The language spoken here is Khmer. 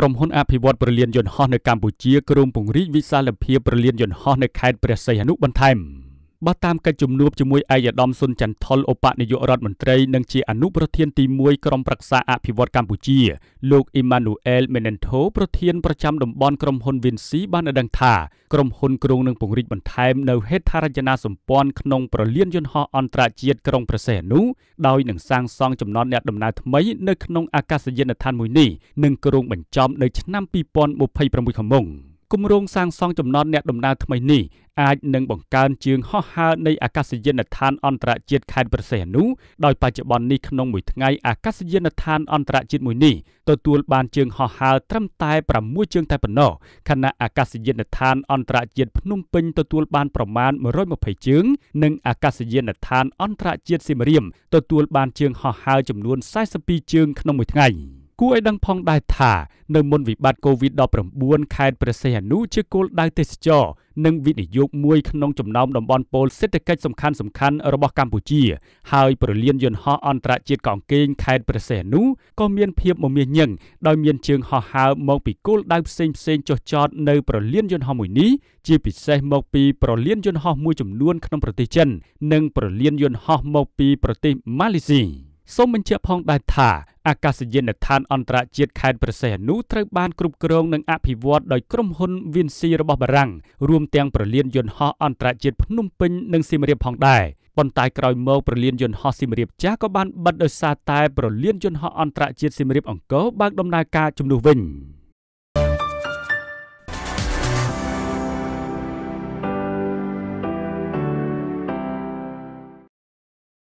ក្រុមហ៊ុនអភិវឌ្ឍប្រលានយន្តហោះនៅកម្ពុជាក្រុមពង្រីកវិសាលភាពប្រលានយន្តហោះនៅខេត្តព្រះសីហនុបន្ថែម។បោះតាមកិច្ចជំនួបជាមួយឯកឧត្តមសុនចន្ទថុលឧបនាយករដ្ឋមន្ត្រីនិងជាអនុប្រធានទី1ក្រុមប្រឹក្សាអភិវឌ្ឍកម្ពុជាលោកអ៊ីម៉ានូអែលមេណិនថូប្រធានប្រចាំតំបន់ក្រុមហ៊ុនវិនស៊ីបានដឹងថាក្រុមហ៊ុនគ្រងនឹងពង្រីកបន្ថែមនៅហេដ្ឋារចនាសម្ព័ន្ធក្នុងប្រលានយន្តហោះអន្តរជាតិក្រុងប្រសេះនុដោយនឹងសាងសង់ចំណតអ្នកដំណើរថ្មីនៅក្នុងអាកាសយានដ្ឋានមួយនេះនឹងគ្រងបញ្ចប់នៅឆ្នាំ2026ខាងមុខ។គម្រោងសាងសង់ចំណត់អ្នកដំណើរថ្មីនេះអាចនឹងបង្កើនជើងហោះហើរនៃអាកាសយានដ្ឋានអន្តរជាតិខេត្តប្រសេះអនុដោយបច្ចុប្បន្ននេះក្នុងមួយថ្ងៃអាកាសយានដ្ឋានអន្តរជាតិមួយនេះទទួលបានជើងហោះហើរត្រឹមតែ6ជើងតែប៉ុណ្ណោះខណៈអាកាសយានដ្ឋានអន្តរជាតិភ្នំពេញទទួលបានប្រមាណ120ជើងនិងអាកាសយានដ្ឋានអន្តរជាតិសៀមរាបទទួលបានជើងហោះហើរចំនួន42ជើងក្នុងមួយថ្ងៃ។គួរឲ្យដឹងផងដែរថានៅមុនវិបត្តិ COVID-19 ខេត្តព្រះសីហនុជាគោលដៅទេសចរនិងវិនិយោគមួយក្នុងចំណោមតំបន់ពលសេដ្ឋកិច្ចសំខាន់សំខាន់របស់កម្ពុជាហើយប្រលានយន្តហោះអន្តរជាតិកង្កេងខេត្តព្រះសីហនុក៏មានភាពមមាញឹកដោយមានជើងហោះហើរមកពីគោលដៅផ្សេងផ្សេងចុះចតនៅប្រលានយន្តហោះមួយនេះជាពិសេសមកពីប្រលានយន្តហោះមួយចំនួនក្នុងប្រទេសចិន និងប្រលានយន្តហោះមកពីប្រទេសម៉ាឡេស៊ីសូមបញ្ជាក់ផងដែរថាអាកាសយានដ្ឋានអន្តរជាតិខេត្តប្រសេះអនុត្រូវបានគ្រប់គ្រងនិងអភិវឌ្ឍដោយក្រុមហ៊ុន Vinci របស់បារាំងរួមទាំងប្រលានយន្តហោះអន្តរជាតិភ្នំពេញនិងសៀមរាបផងដែរប៉ុន្តែក្រោយមកប្រលានយន្តហោះសៀមរាបចាស់ក៏បានបិទដោយសារតែប្រលានយន្តហោះអន្តរជាតិសៀមរាបអង្គរបើកដំណើរការជំនួសវិញ។